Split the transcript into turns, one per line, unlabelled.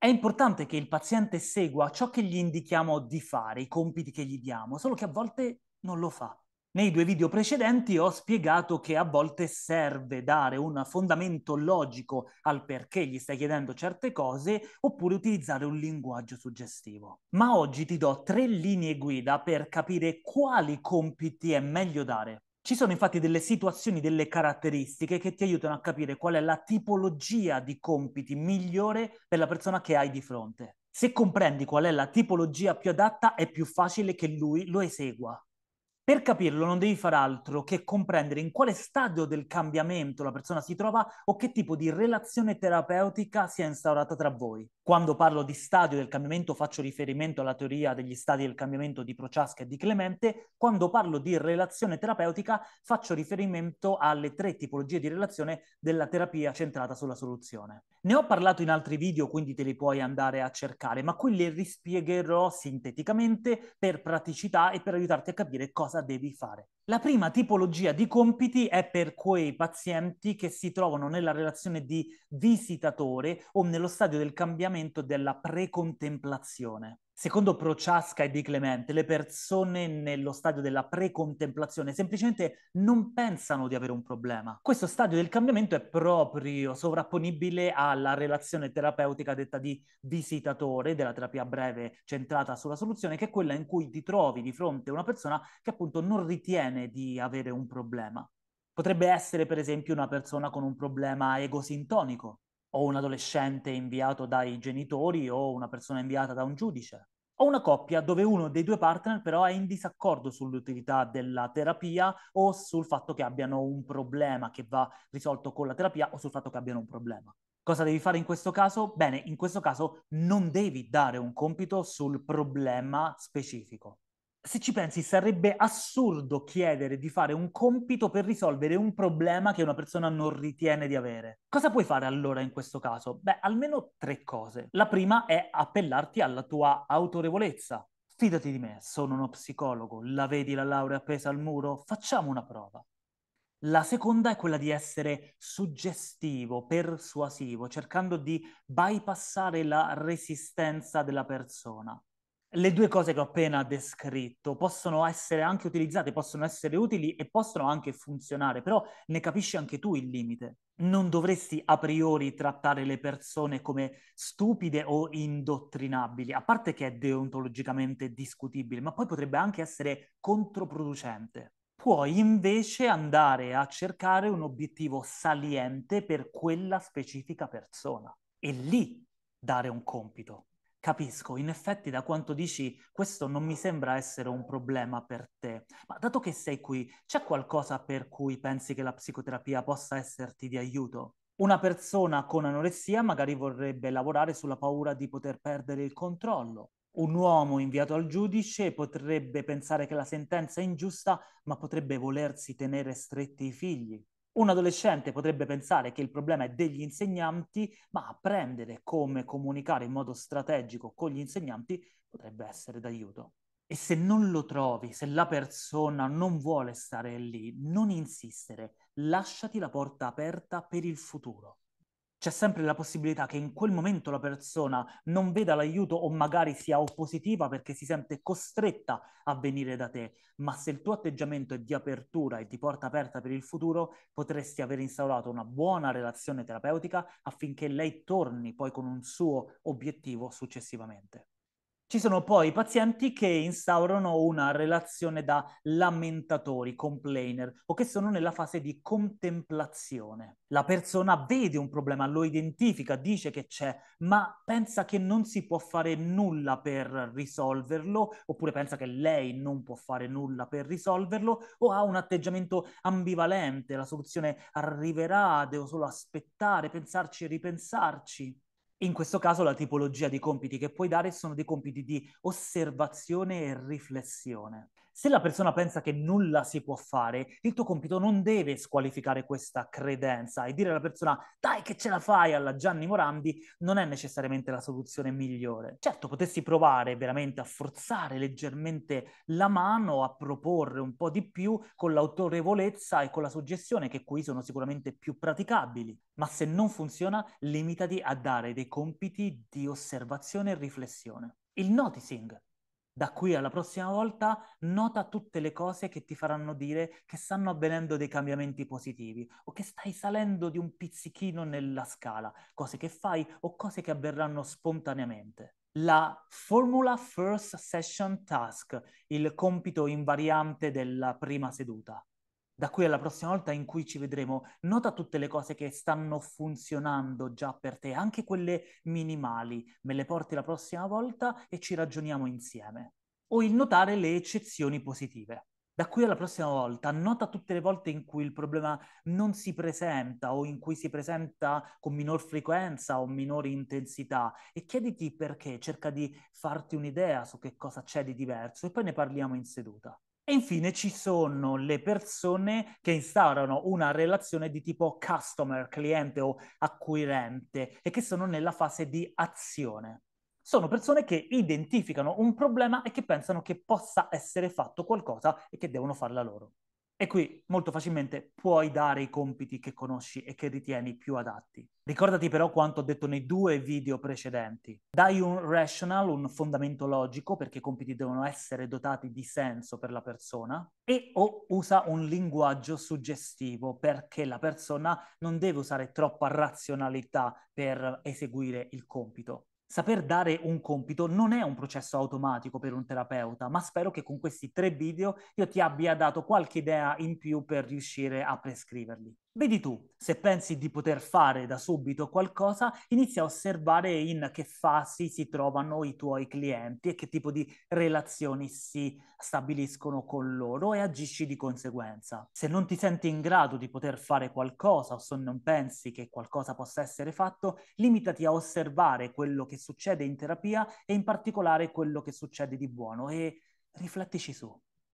È importante che il paziente segua ciò che gli indichiamo di fare, i compiti che gli diamo, solo che a volte non lo fa. Nei due video precedenti ho spiegato che a volte serve dare un fondamento logico al perché gli stai chiedendo certe cose oppure utilizzare un linguaggio suggestivo. Ma oggi ti do tre linee guida per capire quali compiti è meglio dare ci sono infatti delle situazioni, delle caratteristiche che ti aiutano a capire qual è la tipologia di compiti migliore per la persona che hai di fronte. Se comprendi qual è la tipologia più adatta, è più facile che lui lo esegua. Per capirlo non devi fare altro che comprendere in quale stadio del cambiamento la persona si trova o che tipo di relazione terapeutica si è instaurata tra voi. Quando parlo di stadio del cambiamento faccio riferimento alla teoria degli stadi del cambiamento di Prochaska e di Clemente, quando parlo di relazione terapeutica faccio riferimento alle tre tipologie di relazione della terapia centrata sulla soluzione. Ne ho parlato in altri video, quindi te li puoi andare a cercare, ma qui li rispiegherò sinteticamente per praticità e per aiutarti a capire cosa cosa devi fare. La prima tipologia di compiti è per quei pazienti che si trovano nella relazione di visitatore o nello stadio del cambiamento della precontemplazione. Secondo Prociasca e Di Clemente, le persone nello stadio della precontemplazione semplicemente non pensano di avere un problema. Questo stadio del cambiamento è proprio sovrapponibile alla relazione terapeutica detta di visitatore della terapia breve centrata sulla soluzione, che è quella in cui ti trovi di fronte a una persona che appunto non ritiene bene di avere un problema. Potrebbe essere per esempio una persona con un problema egosintonico, o un adolescente inviato dai genitori o una persona inviata da un giudice, o una coppia dove uno dei due partner però è in disaccordo sull'utilità della terapia o sul fatto che abbiano un problema che va risolto con la terapia o sul fatto che abbiano un problema. Cosa devi fare in questo caso? Bene, in questo caso non devi dare un compito sul problema specifico se ci pensi, sarebbe assurdo chiedere di fare un compito per risolvere un problema che una persona non ritiene di avere. Cosa puoi fare allora in questo caso? Beh, almeno tre cose. La prima è appellarti alla tua autorevolezza. Fidati di me, sono uno psicologo, la vedi la laurea appesa al muro? Facciamo una prova. La seconda è quella di essere suggestivo, persuasivo, cercando di bypassare la resistenza della persona le due cose che ho appena descritto possono essere anche utilizzate, possono essere utili e possono anche funzionare, però ne capisci anche tu il limite. Non dovresti a priori trattare le persone come stupide o indottrinabili, a parte che è deontologicamente discutibile, ma poi potrebbe anche essere controproducente. Puoi invece andare a cercare un obiettivo saliente per quella specifica persona e lì dare un compito Capisco, in effetti da quanto dici questo non mi sembra essere un problema per te, ma dato che sei qui, c'è qualcosa per cui pensi che la psicoterapia possa esserti di aiuto? Una persona con anoressia magari vorrebbe lavorare sulla paura di poter perdere il controllo. Un uomo inviato al giudice potrebbe pensare che la sentenza è ingiusta, ma potrebbe volersi tenere stretti i figli. Un adolescente potrebbe pensare che il problema è degli insegnanti, ma apprendere come comunicare in modo strategico con gli insegnanti potrebbe essere d'aiuto. E se non lo trovi, se la persona non vuole stare lì, non insistere, lasciati la porta aperta per il futuro c'è sempre la possibilità che in quel momento la persona non veda l'aiuto o magari sia oppositiva perché si sente costretta a venire da te, ma se il tuo atteggiamento è di apertura e di porta aperta per il futuro, potresti aver instaurato una buona relazione terapeutica affinché lei torni poi con un suo obiettivo successivamente. Ci sono poi pazienti che instaurano una relazione da lamentatori, complainer, o che sono nella fase di contemplazione. La persona vede un problema, lo identifica, dice che c'è, ma pensa che non si può fare nulla per risolverlo, oppure pensa che lei non può fare nulla per risolverlo, o ha un atteggiamento ambivalente, la soluzione arriverà, devo solo aspettare, pensarci e ripensarci. In questo caso la tipologia di compiti che puoi dare sono dei compiti di osservazione e riflessione. Se la persona pensa che nulla si può fare, il tuo compito non deve squalificare questa credenza e dire alla persona dai che ce la fai alla Gianni Morandi non è necessariamente la soluzione migliore. Certo, potessi provare veramente a forzare leggermente la mano, a proporre un po' di più con l'autorevolezza e con la suggestione che qui sono sicuramente più praticabili, ma se non funziona limitati a dare dei compiti di osservazione e riflessione. Il noticing da qui alla prossima volta nota tutte le cose che ti faranno dire che stanno avvenendo dei cambiamenti positivi o che stai salendo di un pizzichino nella scala, cose che fai o cose che avverranno spontaneamente. La Formula First Session Task, il compito invariante della prima seduta da qui alla prossima volta in cui ci vedremo, nota tutte le cose che stanno funzionando già per te, anche quelle minimali, me le porti la prossima volta e ci ragioniamo insieme. O il notare le eccezioni positive. Da qui alla prossima volta, nota tutte le volte in cui il problema non si presenta o in cui si presenta con minor frequenza o minore intensità e chiediti perché, cerca di farti un'idea su che cosa c'è di diverso e poi ne parliamo in seduta. E infine ci sono le persone che instaurano una relazione di tipo customer, cliente o acquirente e che sono nella fase di azione. Sono persone che identificano un problema e che pensano che possa essere fatto qualcosa e che devono farla loro. E qui molto facilmente puoi dare i compiti che conosci e che ritieni più adatti. Ricordati però quanto ho detto nei due video precedenti. Dai un rational, un fondamento logico, perché i compiti devono essere dotati di senso per la persona, e o usa un linguaggio suggestivo, perché la persona non deve usare troppa razionalità per eseguire il compito saper dare un compito non è un processo automatico per un terapeuta, ma spero che con questi tre video io ti abbia dato qualche idea in più per riuscire a prescriverli. Vedi tu, se pensi di poter fare da subito qualcosa, inizia a osservare in che fasi si trovano i tuoi clienti e che tipo di relazioni si stabiliscono con loro e agisci di conseguenza. Se non ti senti in grado di poter fare qualcosa o se non pensi che qualcosa possa essere fatto, limitati a osservare quello che succede in terapia e in particolare quello che succede di buono e riflettici su.